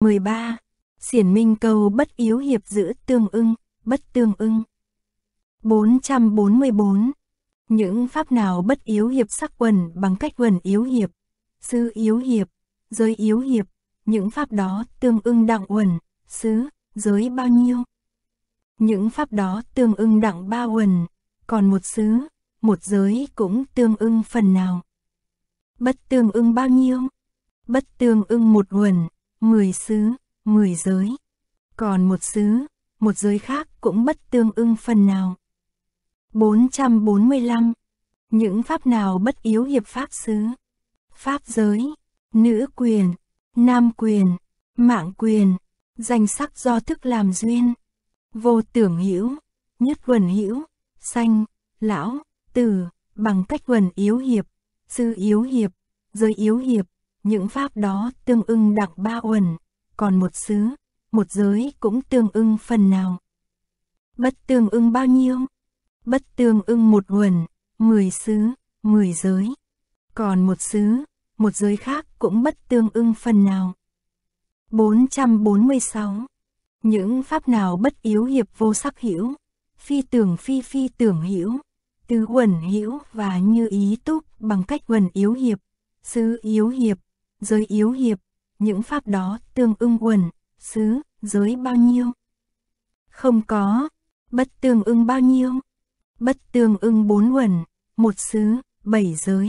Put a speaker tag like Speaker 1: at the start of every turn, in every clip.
Speaker 1: 13. Xiển minh câu bất yếu hiệp giữ tương ưng, bất tương ưng. 444. Những pháp nào bất yếu hiệp sắc quần bằng cách quần yếu hiệp, sư yếu hiệp, giới yếu hiệp, những pháp đó tương ưng đặng quần, xứ, giới bao nhiêu? Những pháp đó tương ưng đặng ba quần, còn một xứ, một giới cũng tương ưng phần nào. Bất tương ưng bao nhiêu? Bất tương ưng một quần, mười xứ, mười giới. Còn một xứ, một giới khác cũng bất tương ưng phần nào. 445. Những pháp nào bất yếu hiệp pháp xứ? Pháp giới, nữ quyền, nam quyền, mạng quyền, danh sắc do thức làm duyên, vô tưởng hữu, nhất quần hữu, sanh, lão, tử, bằng cách quần yếu hiệp, sư yếu hiệp, giới yếu hiệp, những pháp đó tương ưng đặc ba uẩn, còn một xứ, một giới cũng tương ưng phần nào. Bất tương ưng bao nhiêu? Bất tương ưng một uẩn, mười xứ, mười giới. Còn một xứ, một giới khác cũng bất tương ưng phần nào. 446. Những pháp nào bất yếu hiệp vô sắc hữu, phi tưởng phi phi tưởng hữu, tứ quẩn hữu và như ý túc bằng cách quẩn yếu hiệp, xứ yếu hiệp, giới yếu hiệp, những pháp đó tương ưng quần, xứ, giới bao nhiêu? Không có, bất tương ưng bao nhiêu? Bất tương ưng bốn quần, một xứ, bảy giới.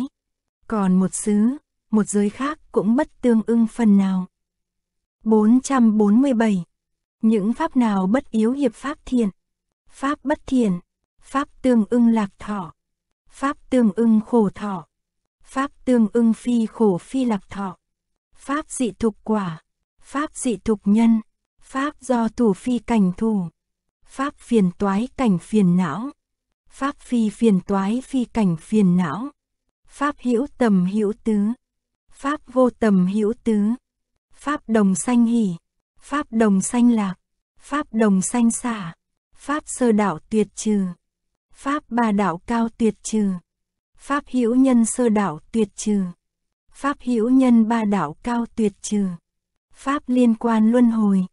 Speaker 1: Còn một xứ, một giới khác cũng bất tương ưng phần nào. 447. Những pháp nào bất yếu hiệp pháp thiền? Pháp bất thiền, pháp tương ưng lạc thọ, pháp tương ưng khổ thọ, pháp tương ưng phi khổ phi lạc thọ Pháp dị thục quả, pháp dị thục nhân, pháp do thủ phi cảnh thủ, pháp phiền toái cảnh phiền não, pháp phi phiền toái phi cảnh phiền não, pháp hữu tầm hữu tứ, pháp vô tầm hữu tứ, pháp đồng sanh hỷ, pháp đồng sanh lạc, pháp đồng sanh xả, pháp sơ đạo tuyệt trừ, pháp ba đạo cao tuyệt trừ, pháp hữu nhân sơ đạo tuyệt trừ. Pháp hữu nhân ba đạo cao tuyệt trừ. Pháp liên quan luân hồi.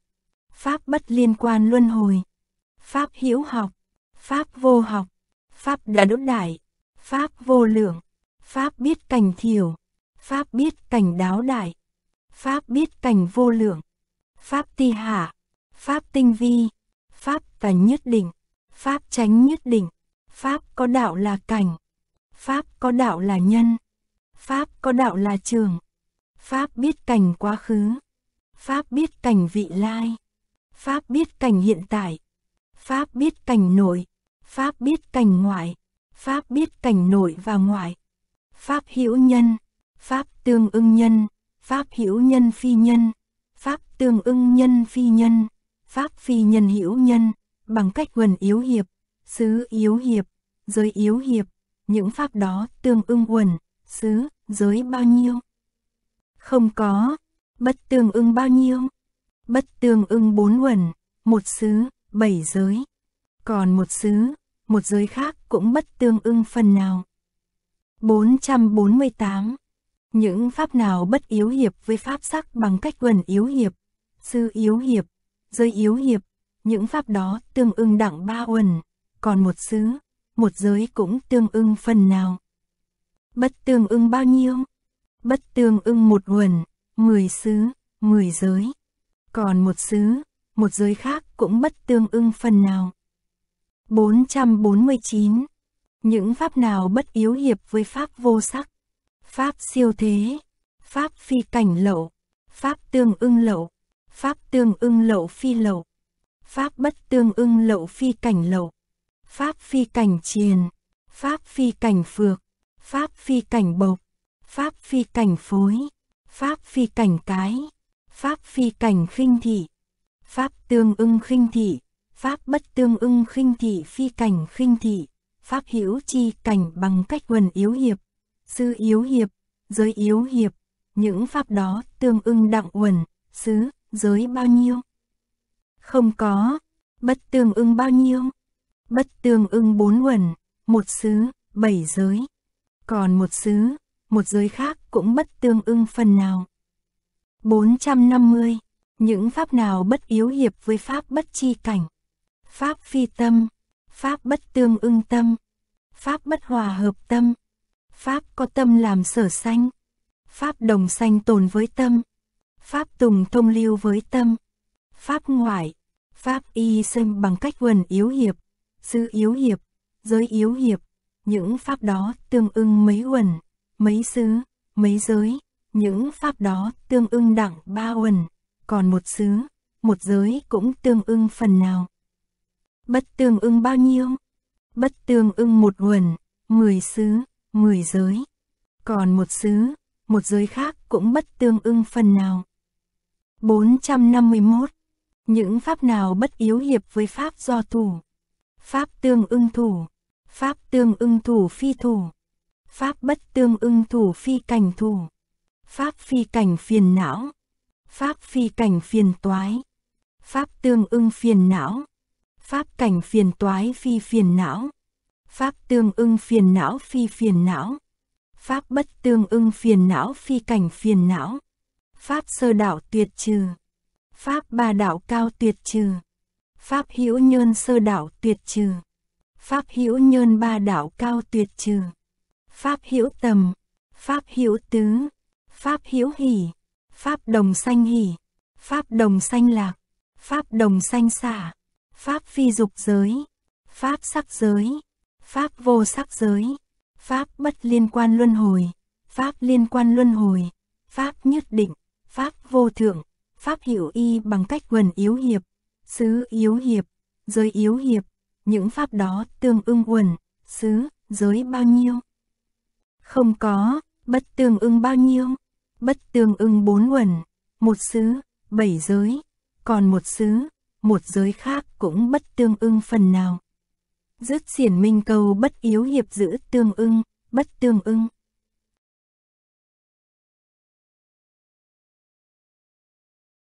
Speaker 1: Pháp bất liên quan luân hồi. Pháp hữu học. Pháp vô học. Pháp đã đốt đại. Pháp vô lượng. Pháp biết cảnh thiểu. Pháp biết cảnh đáo đại. Pháp biết cảnh vô lượng. Pháp ti hạ. Pháp tinh vi. Pháp cả nhất định. Pháp tránh nhất định. Pháp có đạo là cảnh. Pháp có đạo là nhân. Pháp có đạo là trường. Pháp biết cảnh quá khứ. Pháp biết cảnh vị lai. Pháp biết cảnh hiện tại. Pháp biết cảnh nội. Pháp biết cảnh ngoại. Pháp biết cảnh nội và ngoại. Pháp hữu nhân. Pháp tương ưng nhân. Pháp hữu nhân phi nhân. Pháp tương ưng nhân phi nhân. Pháp phi nhân hữu nhân. Bằng cách quần yếu hiệp. Xứ yếu hiệp. Giới yếu hiệp. Những pháp đó tương ưng quần xứ, giới bao nhiêu? Không có, bất tương ưng bao nhiêu? Bất tương ưng bốn uẩn, một xứ, bảy giới. Còn một xứ, một giới khác cũng bất tương ưng phần nào. 448. Những pháp nào bất yếu hiệp với pháp sắc bằng cách quần yếu hiệp, sư yếu hiệp, giới yếu hiệp, những pháp đó tương ưng đẳng ba uẩn, còn một xứ, một giới cũng tương ưng phần nào bất tương ưng bao nhiêu? Bất tương ưng một quần, mười xứ, mười giới. Còn một xứ, một giới khác cũng bất tương ưng phần nào. 449. Những pháp nào bất yếu hiệp với pháp vô sắc? Pháp siêu thế, pháp phi cảnh lậu, pháp tương ưng lậu, pháp tương ưng lậu phi lậu, pháp bất tương ưng lậu phi cảnh lậu, pháp phi cảnh triền, pháp phi cảnh phược, Pháp phi cảnh bộc, Pháp phi cảnh phối, Pháp phi cảnh cái, Pháp phi cảnh khinh thị, Pháp tương ưng khinh thị, Pháp bất tương ưng khinh thị phi cảnh khinh thị, Pháp hữu chi cảnh bằng cách quần yếu hiệp, sư yếu hiệp, giới yếu hiệp, những Pháp đó tương ưng đặng quần, sứ giới bao nhiêu? Không có, bất tương ưng bao nhiêu? Bất tương ưng bốn quần, một xứ, bảy giới còn một xứ, một giới khác cũng bất tương ưng phần nào. 450. Những pháp nào bất yếu hiệp với pháp bất chi cảnh? Pháp phi tâm, pháp bất tương ưng tâm, pháp bất hòa hợp tâm, pháp có tâm làm sở sanh, pháp đồng sanh tồn với tâm, pháp tùng thông lưu với tâm, pháp ngoại, pháp y xem bằng cách quần yếu hiệp, sư yếu hiệp, giới yếu hiệp, những pháp đó tương ưng mấy quần, mấy xứ, mấy giới, những pháp đó tương ưng đẳng ba quần, còn một xứ, một giới cũng tương ưng phần nào. Bất tương ưng bao nhiêu? Bất tương ưng một quần, mười xứ, mười giới, còn một xứ, một giới khác cũng bất tương ưng phần nào. 451. Những pháp nào bất yếu hiệp với pháp do thủ? Pháp tương ưng thủ, Pháp tương ưng thủ phi thủ. Pháp bất tương ưng thủ phi cảnh thủ. Pháp phi cảnh phiền não. Pháp phi cảnh phiền toái. Pháp tương ưng phiền não. Pháp cảnh phiền toái phi phiền não. Pháp tương ưng phiền não phi phiền não. Pháp bất tương ưng phiền não phi cảnh phiền não. Pháp sơ đạo tuyệt trừ. Pháp ba đạo cao tuyệt trừ. Pháp hữu nhơn sơ đạo tuyệt trừ pháp hữu nhơn ba đạo cao tuyệt trừ. Pháp hữu tầm, pháp hữu tứ, pháp hữu hỷ, pháp đồng sanh hỷ, pháp đồng sanh lạc, pháp đồng sanh xả, pháp phi dục giới, pháp sắc giới, pháp vô sắc giới, pháp bất liên quan luân hồi, pháp liên quan luân hồi, pháp nhất định, pháp vô thượng, pháp hiểu y bằng cách quần yếu hiệp, xứ yếu hiệp, giới yếu hiệp, những pháp đó tương ưng quần, xứ, giới bao nhiêu? Không có, bất tương ưng bao nhiêu? Bất tương ưng bốn quần, một xứ, bảy giới, còn một xứ, một giới khác cũng bất tương ưng phần nào. Dứt xiển minh cầu bất yếu hiệp giữ tương ưng, bất tương ưng.